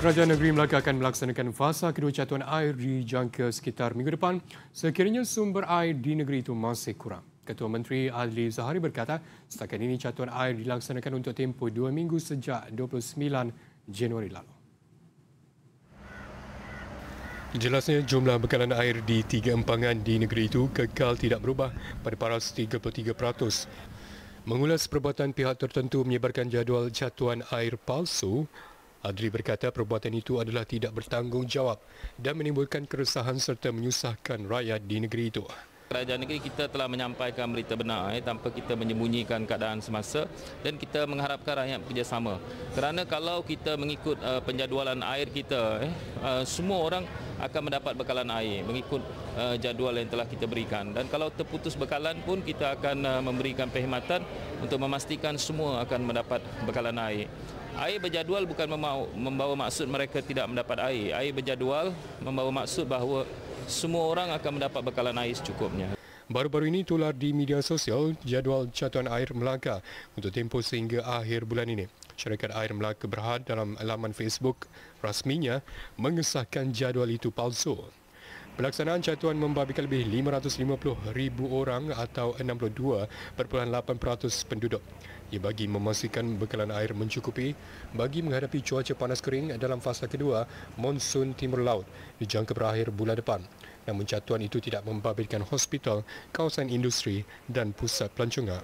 Kerajaan Negeri Melaka akan melaksanakan fasa kedua catuan air dijangka sekitar minggu depan sekiranya sumber air di negeri itu masih kurang. Ketua Menteri Adli Zahari berkata, setakat ini catuan air dilaksanakan untuk tempoh dua minggu sejak 29 Januari lalu. Jelasnya jumlah bekalan air di tiga empangan di negeri itu kekal tidak berubah pada paras 33%. Mengulas perbuatan pihak tertentu menyebarkan jadual catuan air palsu, Adri berkata perbuatan itu adalah tidak bertanggungjawab dan menimbulkan keresahan serta menyusahkan rakyat di negeri itu kerajaan negeri kita telah menyampaikan berita benar eh, tanpa kita menyembunyikan keadaan semasa dan kita mengharapkan rakyat bekerjasama. Kerana kalau kita mengikut uh, penjadualan air kita, eh, uh, semua orang akan mendapat bekalan air mengikut uh, jadual yang telah kita berikan. Dan kalau terputus bekalan pun kita akan uh, memberikan perkhidmatan untuk memastikan semua akan mendapat bekalan air. Air berjadual bukan membawa maksud mereka tidak mendapat air. Air berjadual membawa maksud bahawa semua orang akan mendapat bekalan air secukupnya. Baru-baru ini tular di media sosial jadual catuan air Melaka untuk tempoh sehingga akhir bulan ini. Syarikat Air Melaka Berhad dalam laman Facebook rasminya mengesahkan jadual itu palsu. Pelaksanaan catuan membabitkan lebih 550,000 orang atau 62.8% penduduk. Ia bagi memastikan bekalan air mencukupi bagi menghadapi cuaca panas kering dalam fasa kedua monsun timur laut dijangka berakhir bulan depan. Namun catuan itu tidak membabitkan hospital, kawasan industri dan pusat pelancongan.